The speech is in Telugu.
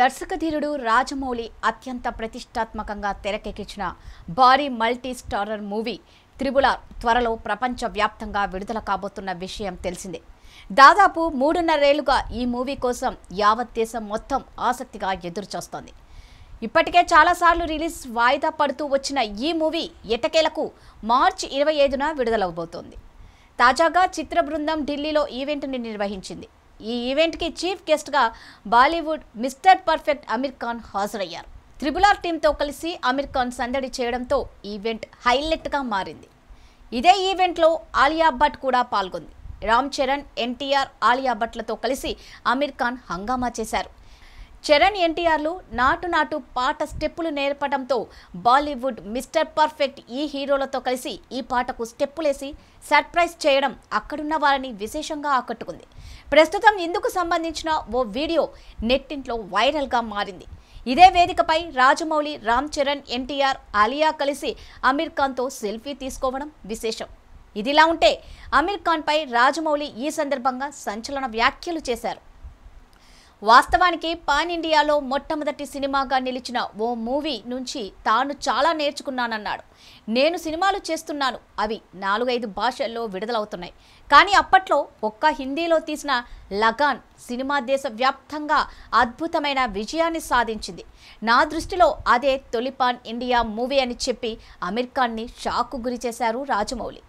దర్శకధీరుడు రాజమౌళి అత్యంత ప్రతిష్టాత్మకంగా తెరకెక్కించిన భారీ మల్టీ స్టారర్ మూవీ త్రిబుల త్వరలో ప్రపంచవ్యాప్తంగా విడుదల కాబోతున్న విషయం తెలిసిందే దాదాపు మూడున్నరేళ్లుగా ఈ మూవీ కోసం యావత్ దేశం మొత్తం ఆసక్తిగా ఎదురుచూస్తోంది ఇప్పటికే చాలాసార్లు రిలీజ్ వాయిదా పడుతూ వచ్చిన ఈ మూవీ ఎటకేలకు మార్చి ఇరవై ఐదున విడుదలవబోతోంది తాజాగా చిత్ర బృందం ఢిల్లీలో ఈవెంట్ని నిర్వహించింది ఈ ఈవెంట్కి చీఫ్ గెస్ట్గా బాలీవుడ్ మిస్టర్ పర్ఫెక్ట్ అమీర్ ఖాన్ హాజరయ్యారు ఆర్ టీంతో కలిసి అమీర్ ఖాన్ సందడి చేయడంతో ఈవెంట్ హైలైట్గా మారింది ఇదే ఈవెంట్లో ఆలియా భట్ కూడా పాల్గొంది రామ్ చరణ్ ఎన్టీఆర్ ఆలియా భట్లతో కలిసి అమీర్ ఖాన్ హంగామా చేశారు చరణ్ ఎన్టీఆర్లు నాటు నాటు పాట స్టెప్పులు నేర్పడంతో బాలీవుడ్ మిస్టర్ పర్ఫెక్ట్ ఈ హీరోలతో కలిసి ఈ పాటకు స్టెప్పులేసి సర్ప్రైజ్ చేయడం అక్కడున్న వారిని విశేషంగా ఆకట్టుకుంది ప్రస్తుతం ఇందుకు సంబంధించిన ఓ వీడియో నెట్టింట్లో వైరల్గా మారింది ఇదే వేదికపై రాజమౌళి రామ్ చరణ్ ఎన్టీఆర్ అలియా కలిసి అమీర్ ఖాన్తో సెల్ఫీ తీసుకోవడం విశేషం ఇదిలా ఉంటే అమీర్ ఖాన్పై రాజమౌళి ఈ సందర్భంగా సంచలన వ్యాఖ్యలు చేశారు వాస్తవానికి పాన్ ఇండియాలో మొట్టమొదటి సినిమాగా నిలిచిన ఓ మూవీ నుంచి తాను చాలా నేర్చుకున్నానన్నాడు నేను సినిమాలు చేస్తున్నాను అవి నాలుగైదు భాషల్లో విడుదలవుతున్నాయి కానీ అప్పట్లో ఒక్క హిందీలో తీసిన లగాన్ సినిమా దేశవ్యాప్తంగా అద్భుతమైన విజయాన్ని సాధించింది నా దృష్టిలో అదే తొలిపాన్ ఇండియా మూవీ అని చెప్పి అమీర్ ఖాన్ని షాక్కు గురి చేశారు రాజమౌళి